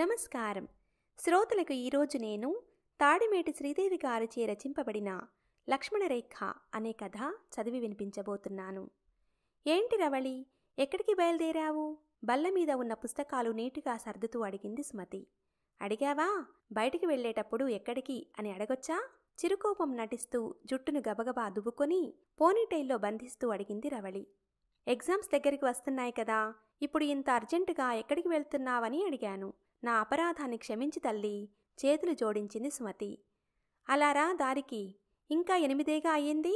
నమస్కారం శ్రోతలకు ఈరోజు నేను తాడిమేటి శ్రీదేవి గారిచే రచింపబడిన లక్ష్మణరేఖ అనే కథ చదివి వినిపించబోతున్నాను ఏంటి రవళి ఎక్కడికి బయలుదేరావు బల్ల మీద ఉన్న పుస్తకాలు నీటుగా సర్దుతూ అడిగింది సుమతి అడిగావా బయటికి వెళ్ళేటప్పుడు ఎక్కడికి అని అడగొచ్చా చిరుకోపం నటిస్తూ జుట్టును గబగబా దువ్వుకొని పోనీటైల్లో బంధిస్తూ అడిగింది రవళి ఎగ్జామ్స్ దగ్గరికి వస్తున్నాయి కదా ఇప్పుడు ఇంత అర్జెంటుగా ఎక్కడికి వెళ్తున్నావని అడిగాను నా అపరాధాన్ని క్షమించి తల్లి చేతులు జోడించింది సుమతి అలారా దారికి ఇంకా ఎనిమిదేగా అయ్యింది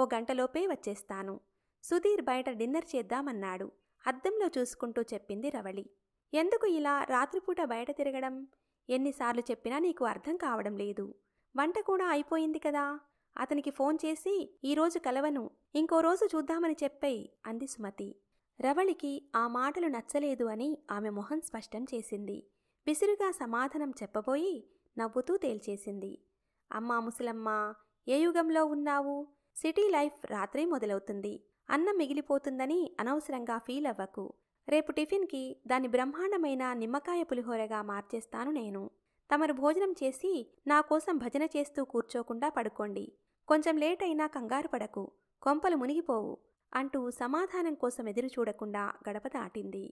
ఓ గంటలోపే వచ్చేస్తాను సుధీర్ బయట డిన్నర్ చేద్దామన్నాడు అద్దంలో చూసుకుంటూ చెప్పింది రవళి ఎందుకు ఇలా రాత్రిపూట బయట తిరగడం ఎన్నిసార్లు చెప్పినా నీకు అర్థం కావడం లేదు వంట కూడా అయిపోయింది కదా అతనికి ఫోన్ చేసి ఈరోజు కలవను ఇంకో రోజు చూద్దామని చెప్పై అంది సుమతి రవళికి ఆ మాటలు నచ్చలేదు అని ఆమె మొహం స్పష్టం చేసింది విసురుగా సమాధానం చెప్పబోయి నవ్వుతూ తేల్చేసింది అమ్మా ముసలమ్మ ఏ యుగంలో ఉన్నావు సిటీ లైఫ్ రాత్రి మొదలవుతుంది అన్నం మిగిలిపోతుందని అనవసరంగా ఫీల్ అవ్వకు రేపు టిఫిన్కి దాని బ్రహ్మాండమైన నిమ్మకాయ పులిహోరగా మార్చేస్తాను నేను తమరు భోజనం చేసి నా కోసం భజన చేస్తూ కూర్చోకుండా పడుకోండి కొంచెం లేట్ అయినా కంగారు పడకు కొంపలు మునిగిపోవు అంటూ సమాధానం కోసం ఎదురు చూడకుండా గడప దాటింది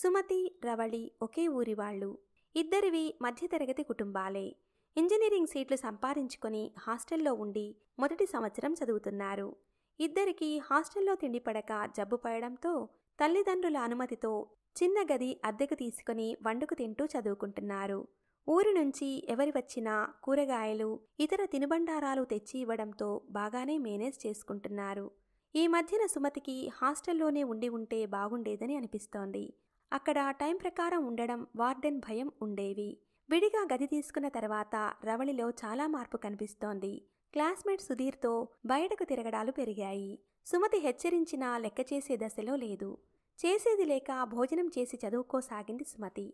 సుమతి రవళి ఒకే ఊరి వాళ్ళు ఇద్దరివి మధ్యతరగతి కుటుంబాలే ఇంజనీరింగ్ సీట్లు సంపాదించుకొని హాస్టల్లో ఉండి మొదటి సంవత్సరం చదువుతున్నారు ఇద్దరికీ హాస్టల్లో తిండిపడక జబ్బు పడడంతో తల్లిదండ్రుల అనుమతితో చిన్న గది అద్దెకు తీసుకుని వండుకు తింటూ చదువుకుంటున్నారు ఊరి నుంచి ఎవరి వచ్చినా కూరగాయలు ఇతర తినుబండారాలు తెచ్చి ఇవ్వడంతో బాగానే మేనేజ్ చేసుకుంటున్నారు ఈ మధ్యన సుమతికి హాస్టల్లోనే ఉండి ఉంటే బాగుండేదని అనిపిస్తోంది అక్కడ టైం ప్రకారం ఉండడం వార్డెన్ భయం ఉండేవి విడిగా గది తీసుకున్న తర్వాత రవళిలో చాలా మార్పు కనిపిస్తోంది క్లాస్మేట్ సుధీర్తో బయటకు తిరగడాలు పెరిగాయి సుమతి హెచ్చరించినా లెక్క చేసే దశలో లేదు చేసేది లేక భోజనం చేసి చదువుకోసాగింది సుమతి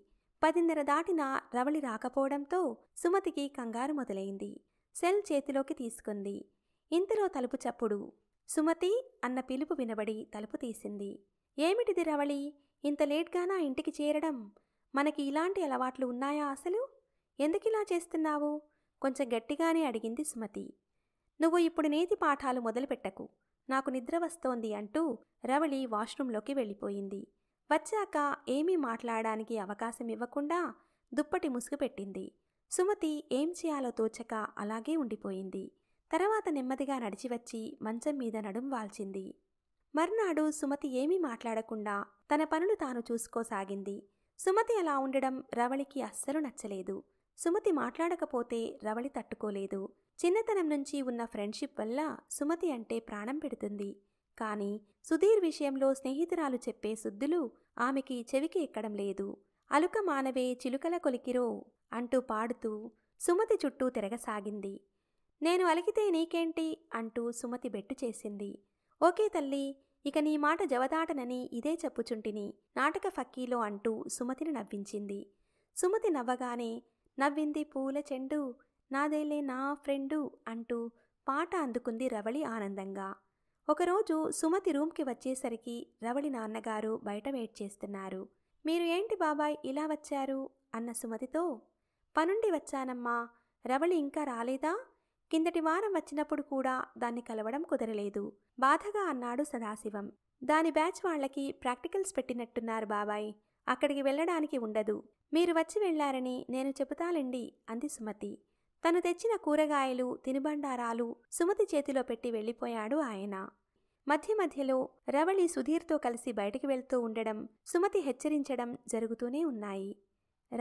పదిన్నర దాటిన రవళి రాకపోవడంతో సుమతికి కంగారు మొదలైంది సెల్ చేతిలోకి తీసుకుంది ఇంతలో తలుపు చప్పుడు సుమతి అన్న పిలుపు వినబడి తలుపు తీసింది ఏమిటిది రవళి ఇంత లేట్గా నా ఇంటికి చేరడం మనకి ఇలాంటి అలవాట్లు ఉన్నాయా అసలు ఎందుకిలా చేస్తున్నావు కొంచెం గట్టిగానే అడిగింది సుమతి నువ్వు ఇప్పుడు నేతి పాఠాలు మొదలుపెట్టకు నాకు నిద్ర వస్తోంది అంటూ రవళి వాష్రూంలోకి వెళ్ళిపోయింది వచ్చాక ఏమీ మాట్లాడడానికి అవకాశం ఇవ్వకుండా దుప్పటి ముసుగుపెట్టింది సుమతి ఏం చేయాలో తోచక అలాగే ఉండిపోయింది తర్వాత నెమ్మదిగా నడిచి వచ్చి మంచం మీద నడుం వాల్చింది మర్నాడు సుమతి ఏమీ మాట్లాడకుండా తన పనులు తాను చూసుకోసాగింది సుమతి అలా ఉండడం రవళికి అస్సలు నచ్చలేదు సుమతి మాట్లాడకపోతే రవళి తట్టుకోలేదు చిన్నతనం నుంచి ఉన్న ఫ్రెండ్షిప్ వల్ల సుమతి అంటే ప్రాణం పెడుతుంది కానీ సుధీర్ విషయంలో స్నేహితురాలు చెప్పే సుద్దులు ఆమెకి చెవికి ఎక్కడం లేదు అలుక మానవే చిలుకల కొలికిరో అంటూ పాడుతూ సుమతి చుట్టూ తిరగసాగింది నేను అలికితే నీకేంటి అంటూ సుమతి బెట్టు చేసింది ఓకే తల్లి ఇక నీ మాట జవదాటనని ఇదే చెప్పుచుంటిని నాటక ఫక్కీలో అంటూ సుమతిని నవ్వించింది సుమతి నవ్వగానే నవ్వింది పూల చెండు నాదేలే నా ఫ్రెండు అంటూ పాట అందుకుంది రవళి ఆనందంగా ఒకరోజు సుమతి రూమ్కి వచ్చేసరికి రవళి నాన్నగారు బయట వెయిట్ చేస్తున్నారు మీరు ఏంటి బాబాయ్ ఇలా వచ్చారు అన్న సుమతితో పనుండి వచ్చానమ్మా రవళి ఇంకా రాలేదా కిందటి వారం వచ్చినప్పుడు కూడా దాన్ని కలవడం కుదరలేదు బాధగా అన్నాడు సదాశివం దాని బ్యాచ్ వాళ్లకి ప్రాక్టికల్స్ పెట్టినట్టున్నారు బాబాయ్ అక్కడికి వెళ్ళడానికి ఉండదు మీరు వచ్చి వెళ్లారని నేను చెబుతాలండి అంది సుమతి తను తెచ్చిన కూరగాయలు తినుబండారాలు సుమతి చేతిలో పెట్టి వెళ్ళిపోయాడు ఆయన మధ్య మధ్యలో రవళి సుధీర్తో కలిసి బయటికి వెళ్తూ ఉండడం సుమతి హెచ్చరించడం జరుగుతూనే ఉన్నాయి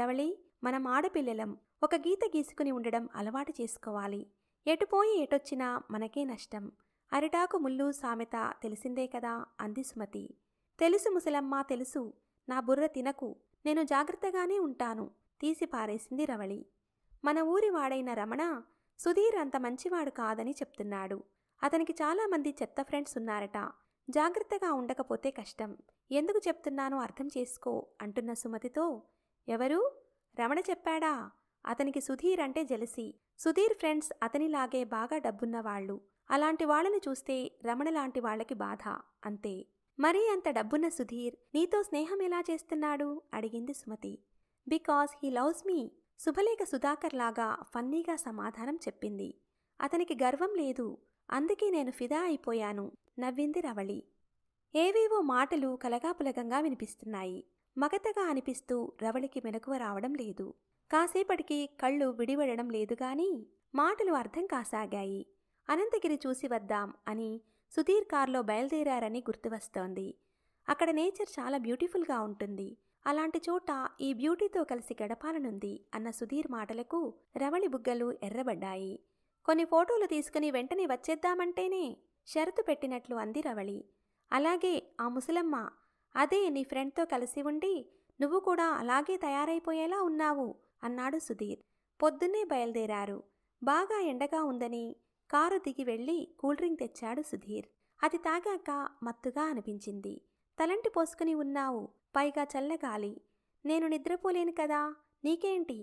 రవళి మనం ఆడపిల్లలం ఒక గీత గీసుకుని ఉండడం అలవాటు చేసుకోవాలి ఎటుపోయి ఎటొచ్చినా మనకే నష్టం అరిటాకు ముల్లు సామెత తెలిసిందే కదా అంది సుమతి తెలుసు ముసలమ్మ తెలుసు నా బుర్ర తినకు నేను జాగ్రత్తగానే ఉంటాను తీసి పారేసింది రవళి మన ఊరి వాడైన రమణ సుధీర్ అంత మంచివాడు కాదని చెప్తున్నాడు అతనికి చాలామంది చెత్త ఫ్రెండ్స్ ఉన్నారట జాగ్రత్తగా ఉండకపోతే కష్టం ఎందుకు చెప్తున్నానో అర్థం చేసుకో అంటున్న సుమతితో ఎవరు రమణ చెప్పాడా అతనికి సుధీర్ అంటే జలసి సుధీర్ ఫ్రెండ్స్ అతనిలాగే బాగా డబ్బున్న వాళ్ళు అలాంటి వాళ్ళని చూస్తే రమణ లాంటి వాళ్ళకి బాధ అంతే మరీ అంత డబ్బున్న సుధీర్ నీతో స్నేహం ఎలా చేస్తున్నాడు అడిగింది Sumathi because he loves me Subhalekha Sudhakar లాగా ఫన్నీగా సమాధానం చెప్పింది అతనికి గర్వం లేదు అందుకే నేను ఫిదా అయిపోయాను నవ్వింది రవళి ఏవేవో మాటలు కలగాపులగంగా వినిపిస్తున్నాయి మగతగా అనిపిస్తూ రవళికి మెలకువ రావడం లేదు కాసేపటికి కళ్ళు విడివడడం లేదు గాని మాటలు అర్థం కాసాగాయి అనంతగిరి చూసి వద్దాం అని సుధీర్ కారులో బయలుదేరారని గుర్తువస్తోంది అక్కడ నేచర్ చాలా బ్యూటిఫుల్గా ఉంటుంది అలాంటి చోట ఈ బ్యూటీతో కలిసి గడపాలనుంది అన్న సుధీర్ మాటలకు రవళి బుగ్గలు ఎర్రబడ్డాయి కొన్ని ఫోటోలు తీసుకుని వెంటనే వచ్చేద్దామంటేనే షరతు పెట్టినట్లు అంది రవళి అలాగే ఆ ముసలమ్మ అదే నీ ఫ్రెండ్తో కలిసి ఉండి నువ్వు కూడా అలాగే తయారైపోయేలా ఉన్నావు అన్నాడు సుధీర్ పొద్దున్నే బయలుదేరారు బాగా ఎండగా ఉందని కారు దిగి వెళ్ళి కూల్ డ్రింక్ తెచ్చాడు సుధీర్ అది తాగాక మత్తుగా అనిపించింది తలంటి పోసుకుని ఉన్నావు పైగా చల్లగాలి నేను నిద్రపోలేను కదా నీకేంటి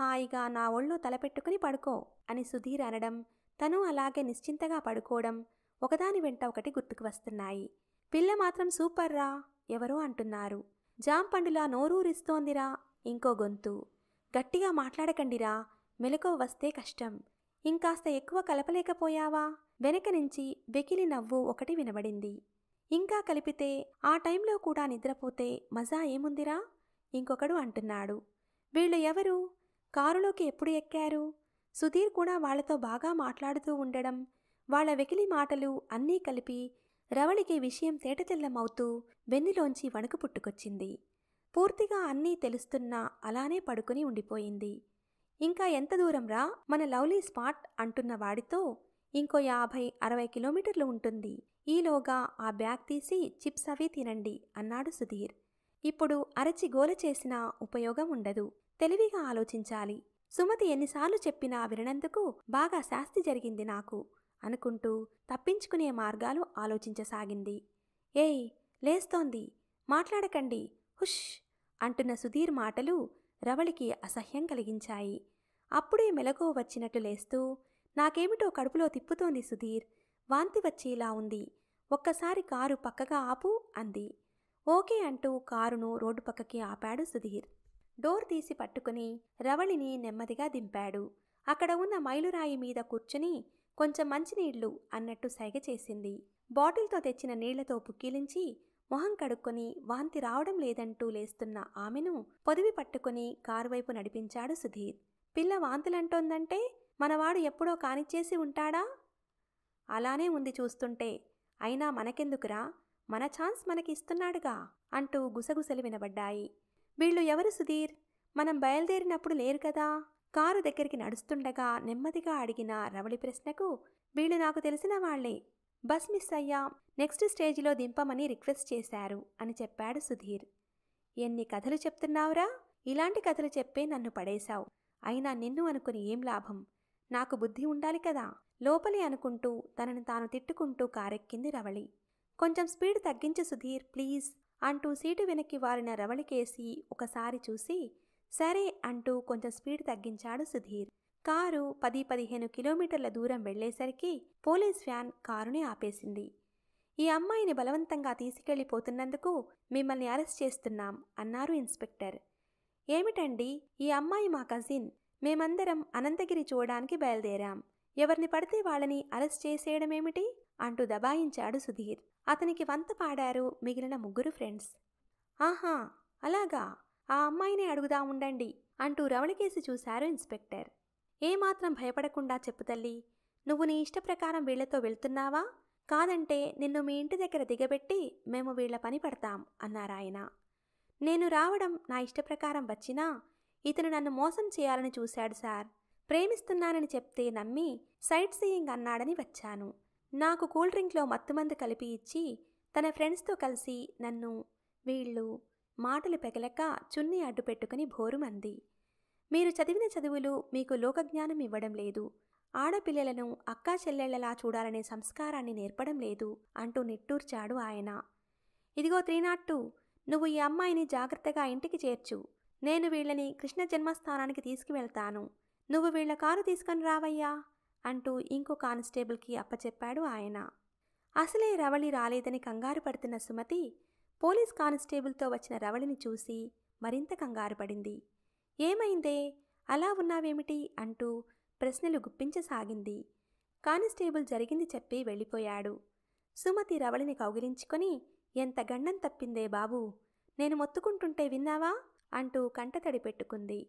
హాయిగా నా ఒళ్ళో తలపెట్టుకుని పడుకో అని సుధీర్ అనడం తను అలాగే నిశ్చింతగా పడుకోవడం ఒకదాని వెంట ఒకటి గుర్తుకు వస్తున్నాయి పిల్ల మాత్రం సూపర్రా ఎవరో అంటున్నారు జాంపండులా నోరూరిస్తోందిరా ఇంకో గొంతు గట్టిగా మాట్లాడకండిరా మెలకువ వస్తే కష్టం ఇంకాస్త ఎక్కువ కలపలేకపోయావా వెనక నుంచి వెకిలి నవ్వు ఒకటి వినబడింది ఇంకా కలిపితే ఆ టైంలో కూడా నిద్రపోతే మజా ఏముందిరా ఇంకొకడు అంటున్నాడు వీళ్ళు ఎవరు కారులోకి ఎప్పుడు ఎక్కారు సుధీర్ కూడా వాళ్లతో బాగా మాట్లాడుతూ ఉండడం వాళ్ల వెకిలి మాటలు అన్నీ కలిపి రవళికి విషయం తేటతెల్లమవుతూ వెన్నిలోంచి వణుకు పుట్టుకొచ్చింది పూర్తిగా అన్నీ తెలుస్తున్నా అలానే పడుకుని ఉండిపోయింది ఇంకా ఎంత దూరం రా మన లవ్లీ స్పాట్ అంటున్న వాడితో ఇంకో యాభై అరవై కిలోమీటర్లు ఉంటుంది ఈలోగా ఆ బ్యాగ్ తీసి చిప్స్ అవి తినండి అన్నాడు సుధీర్ ఇప్పుడు అరచి గోల చేసినా ఉపయోగం ఉండదు తెలివిగా ఆలోచించాలి సుమతి ఎన్నిసార్లు చెప్పినా వినందుకు బాగా శాస్తి జరిగింది నాకు అనుకుంటూ తప్పించుకునే మార్గాలు ఆలోచించసాగింది ఏయ్ లేస్తోంది మాట్లాడకండి హుష్ అంటున్న సుధీర్ మాటలు రవళికి అసహ్యం కలిగించాయి అప్పుడే మెలకువ వచ్చినట్టు లేస్తూ నాకేమిటో కడుపులో తిప్పుతోంది సుధీర్ వాంతి వచ్చేలా ఉంది ఒక్కసారి కారు పక్కగా ఆపు అంది ఓకే అంటూ కారును రోడ్డు పక్కకి ఆపాడు సుధీర్ డోర్ తీసి పట్టుకుని రవళిని నెమ్మదిగా దింపాడు అక్కడ ఉన్న మైలురాయి మీద కూర్చుని కొంచెం మంచినీళ్లు అన్నట్టు సైగ చేసింది బాటిల్తో తెచ్చిన నీళ్లతో పుక్కిలించి మొహం కడుక్కొని వాంతి రావడం లేదంటూ లేస్తున్న ఆమెను పొదివి పట్టుకుని కారు వైపు నడిపించాడు సుధీర్ పిల్ల వాంతులంటోందంటే మనవాడు ఎప్పుడో కానిచ్చేసి ఉంటాడా అలానే ఉంది చూస్తుంటే అయినా మనకెందుకురా మన ఛాన్స్ మనకి ఇస్తున్నాడుగా అంటూ గుసగుసలు వినబడ్డాయి వీళ్ళు ఎవరు సుధీర్ మనం బయలుదేరినప్పుడు లేరు కదా కారు దగ్గరికి నడుస్తుండగా నెమ్మదిగా అడిగిన రవళి ప్రశ్నకు వీళ్ళు నాకు తెలిసిన వాళ్లే బస్ మిస్ అయ్యా నెక్స్ట్ స్టేజ్లో దింపమని రిక్వెస్ట్ చేశారు అని చెప్పాడు సుధీర్ ఎన్ని కథలు చెప్తున్నావురా ఇలాంటి కథలు చెప్పే నన్ను పడేశావు అయినా నిన్ను అనుకుని ఏం లాభం నాకు బుద్ధి ఉండాలి కదా లోపలి అనుకుంటూ తనను తాను తిట్టుకుంటూ కారెక్కింది రవళి కొంచెం స్పీడ్ తగ్గించు సుధీర్ ప్లీజ్ అంటూ సీటు వెనక్కి వారిన రవళికేసి ఒకసారి చూసి సరే అంటూ కొంచెం స్పీడ్ తగ్గించాడు సుధీర్ కారు పది పదిహేను కిలోమీటర్ల దూరం వెళ్లేసరికి పోలీస్ వ్యాన్ కారుని ఆపేసింది ఈ అమ్మాయిని బలవంతంగా తీసుకెళ్లిపోతున్నందుకు మిమ్మల్ని అరెస్ట్ చేస్తున్నాం అన్నారు ఇన్స్పెక్టర్ ఏమిటండి ఈ అమ్మాయి మా కజిన్ మేమందరం అనంతగిరి చూడడానికి బయలుదేరాం ఎవరిని పడితే వాళ్ళని అరెస్ట్ చేసేయడమేమిటి అంటూ దబాయించాడు సుధీర్ అతనికి వంత పాడారు మిగిలిన ముగ్గురు ఫ్రెండ్స్ ఆహా అలాగా ఆ అమ్మాయిని అడుగుదా ఉండండి అంటూ రవళికేసి చూశారు ఇన్స్పెక్టర్ ఏమాత్రం భయపడకుండా చెప్పు తల్లి నువ్వు నీ ఇష్టప్రకారం వీళ్లతో వెళ్తున్నావా కాదంటే నిన్ను మీ ఇంటి దగ్గర దిగబెట్టి మేము వీళ్ల పని పడతాం అన్నారాయన నేను రావడం నా ఇష్టప్రకారం వచ్చినా ఇతను నన్ను మోసం చేయాలని చూశాడు సార్ ప్రేమిస్తున్నానని చెప్తే నమ్మి సైట్ సీయింగ్ అన్నాడని వచ్చాను నాకు కూల్ డ్రింక్లో మత్తుమందు కలిపి ఇచ్చి తన ఫ్రెండ్స్తో కలిసి నన్ను వీళ్ళు మాటలు పెగలక చున్నీ అడ్డుపెట్టుకుని భోరుమంది మీరు చదివిన చదువులు మీకు లోకజ్ఞానం ఇవ్వడం లేదు ఆడపిల్లలను అక్కా చెల్లెళ్లలా చూడాలనే సంస్కారాన్ని నేర్పడం లేదు అంటూ నిట్టూర్చాడు ఆయన ఇదిగో త్రీనాట్టు నువ్వు ఈ అమ్మాయిని జాగ్రత్తగా ఇంటికి చేర్చు నేను వీళ్ళని కృష్ణ జన్మస్థానానికి తీసుకువెళ్తాను నువ్వు వీళ్ల కారు తీసుకొని రావయ్యా అంటూ ఇంకో కానిస్టేబుల్కి అప్పచెప్పాడు ఆయన అసలే రవళి రాలేదని కంగారు పడుతున్న సుమతి పోలీస్ కానిస్టేబుల్తో వచ్చిన రవళిని చూసి మరింత కంగారు పడింది ఏమైందే అలా ఉన్నావేమిటి అంటూ ప్రశ్నలు గుప్పించసాగింది కానిస్టేబుల్ జరిగింది చెప్పి వెళ్ళిపోయాడు సుమతి రవళిని కౌగిలించుకొని ఎంత గండం తప్పిందే బాబు నేను మొత్తుకుంటుంటే విన్నావా అంటూ కంటతడి పెట్టుకుంది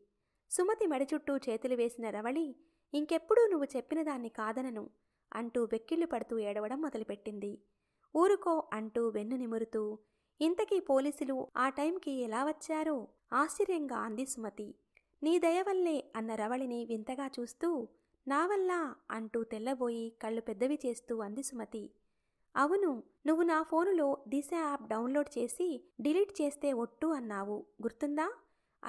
సుమతి మెడ చుట్టూ చేతులు వేసిన రవళి ఇంకెప్పుడూ నువ్వు చెప్పిన దాన్ని కాదనను అంటూ వెక్కిళ్ళు పడుతూ ఏడవడం మొదలుపెట్టింది ఊరుకో అంటూ వెన్ను నిమురుతూ ఇంతకీ పోలీసులు ఆ టైంకి ఎలా వచ్చారో ఆశ్చర్యంగా అంది సుమతి నీ దయవల్లే అన్న రవళిని వింతగా చూస్తూ నా వల్ల అంటూ తెల్లబోయి కళ్ళు పెద్దవి చేస్తూ అంది సుమతి అవును నువ్వు నా ఫోనులో దిశ యాప్ డౌన్లోడ్ చేసి డిలీట్ చేస్తే ఒట్టు అన్నావు గుర్తుందా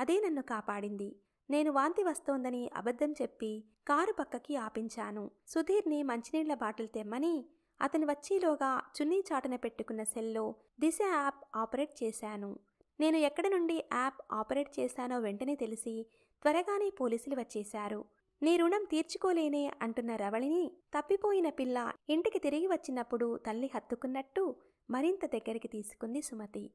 అదే నన్ను కాపాడింది నేను వాంతి వస్తోందని అబద్ధం చెప్పి కారు పక్కకి ఆపించాను సుధీర్ని మంచినీళ్ల బాటిల్ తెమ్మని అతను వచ్చేలోగా చున్నీ చాటన పెట్టుకున్న సెల్లో దిశ యాప్ ఆపరేట్ చేశాను నేను ఎక్కడ నుండి యాప్ ఆపరేట్ చేశానో వెంటనే తెలిసి త్వరగానే పోలీసులు వచ్చేశారు నీ రుణం తీర్చుకోలేనే అంటున్న రవళిని తప్పిపోయిన పిల్ల ఇంటికి తిరిగి వచ్చినప్పుడు తల్లి హత్తుకున్నట్టు మరింత దగ్గరికి తీసుకుంది సుమతి